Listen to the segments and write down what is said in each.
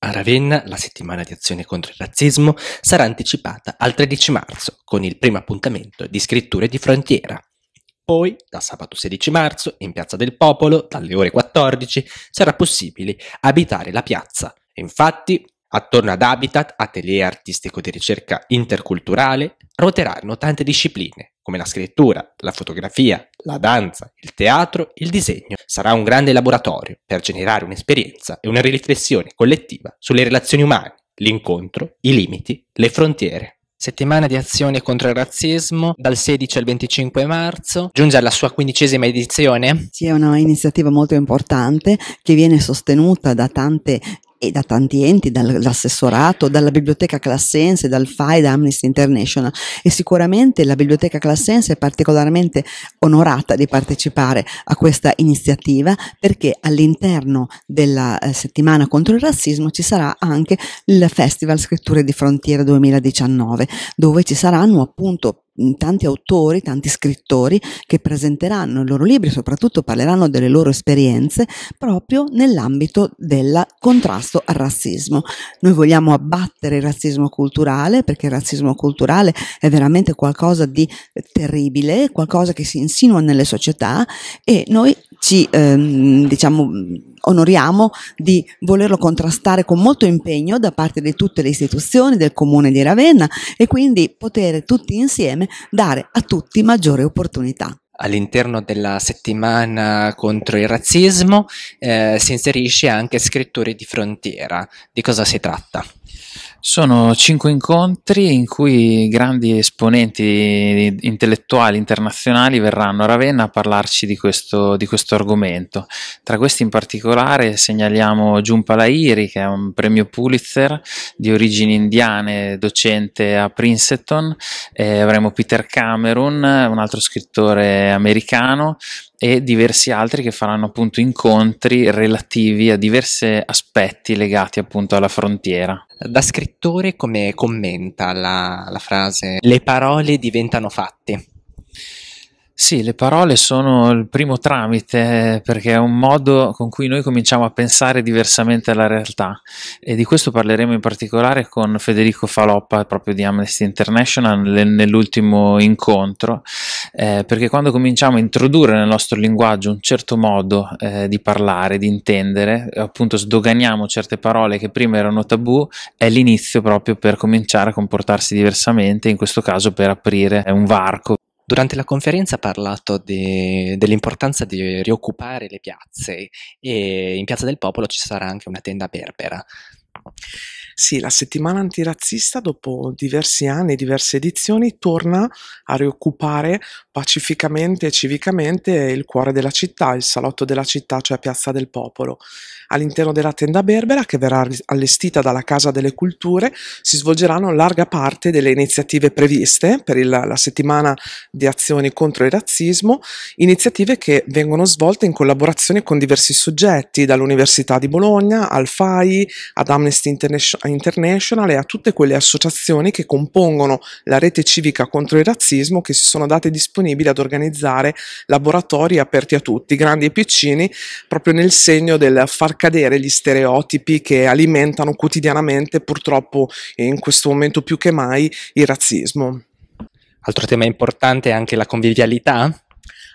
A Ravenna la settimana di azione contro il razzismo sarà anticipata al 13 marzo con il primo appuntamento di scritture di frontiera. Poi, da sabato 16 marzo, in Piazza del Popolo, dalle ore 14, sarà possibile abitare la piazza. Infatti, attorno ad Habitat, atelier artistico di ricerca interculturale, ruoteranno tante discipline, come la scrittura, la fotografia, la danza, il teatro, il disegno. Sarà un grande laboratorio per generare un'esperienza e una riflessione collettiva sulle relazioni umane, l'incontro, i limiti, le frontiere. Settimana di azione contro il razzismo dal 16 al 25 marzo giunge alla sua quindicesima edizione. Sì, è un'iniziativa molto importante che viene sostenuta da tante e da tanti enti, dall'assessorato, dalla biblioteca Classense, dal FAI, da Amnesty International e sicuramente la biblioteca Classense è particolarmente onorata di partecipare a questa iniziativa perché all'interno della eh, settimana contro il razzismo ci sarà anche il Festival Scritture di Frontiera 2019 dove ci saranno appunto tanti autori, tanti scrittori che presenteranno i loro libri, soprattutto parleranno delle loro esperienze proprio nell'ambito del contrasto al razzismo. Noi vogliamo abbattere il razzismo culturale perché il razzismo culturale è veramente qualcosa di terribile, qualcosa che si insinua nelle società e noi ci ehm, diciamo onoriamo di volerlo contrastare con molto impegno da parte di tutte le istituzioni del comune di Ravenna e quindi poter tutti insieme dare a tutti maggiore opportunità all'interno della settimana contro il razzismo eh, si inserisce anche Scrittori di frontiera. Di cosa si tratta? Sono cinque incontri in cui grandi esponenti intellettuali internazionali verranno a Ravenna a parlarci di questo, di questo argomento. Tra questi in particolare segnaliamo Giunpa Lahiri, che è un premio Pulitzer di origini indiane, docente a Princeton. Eh, avremo Peter Cameron, un altro scrittore americano e diversi altri che faranno appunto incontri relativi a diversi aspetti legati appunto alla frontiera. Da scrittore come commenta la, la frase le parole diventano fatti? Sì, le parole sono il primo tramite perché è un modo con cui noi cominciamo a pensare diversamente alla realtà e di questo parleremo in particolare con Federico Faloppa proprio di Amnesty International nell'ultimo incontro eh, perché quando cominciamo a introdurre nel nostro linguaggio un certo modo eh, di parlare, di intendere, appunto sdoganiamo certe parole che prima erano tabù, è l'inizio proprio per cominciare a comportarsi diversamente, in questo caso per aprire eh, un varco. Durante la conferenza ha parlato di, dell'importanza di rioccupare le piazze e in Piazza del Popolo ci sarà anche una tenda berbera. Sì, la settimana antirazzista, dopo diversi anni, e diverse edizioni, torna a rioccupare pacificamente e civicamente il cuore della città, il salotto della città, cioè Piazza del Popolo. All'interno della tenda berbera, che verrà allestita dalla Casa delle Culture, si svolgeranno larga parte delle iniziative previste per il, la settimana di azioni contro il razzismo, iniziative che vengono svolte in collaborazione con diversi soggetti, dall'Università di Bologna al FAI, ad Amnesty Amnesty International e a tutte quelle associazioni che compongono la rete civica contro il razzismo che si sono date disponibili ad organizzare laboratori aperti a tutti, grandi e piccini, proprio nel segno del far cadere gli stereotipi che alimentano quotidianamente purtroppo in questo momento più che mai il razzismo. Altro tema importante è anche la convivialità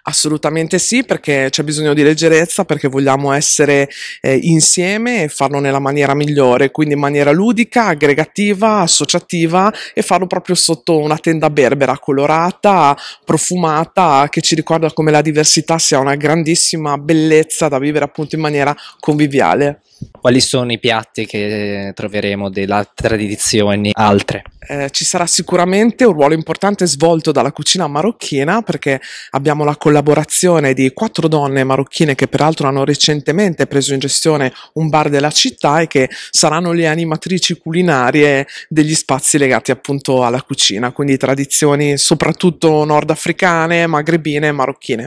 Assolutamente sì, perché c'è bisogno di leggerezza, perché vogliamo essere eh, insieme e farlo nella maniera migliore, quindi in maniera ludica, aggregativa, associativa e farlo proprio sotto una tenda berbera, colorata, profumata, che ci ricorda come la diversità sia una grandissima bellezza da vivere appunto in maniera conviviale. Quali sono i piatti che troveremo della tradizione altre? Eh, ci sarà sicuramente un ruolo importante svolto dalla cucina marocchina perché abbiamo la collezione collaborazione di quattro donne marocchine che peraltro hanno recentemente preso in gestione un bar della città e che saranno le animatrici culinarie degli spazi legati appunto alla cucina, quindi tradizioni soprattutto nordafricane, magrebine e marocchine.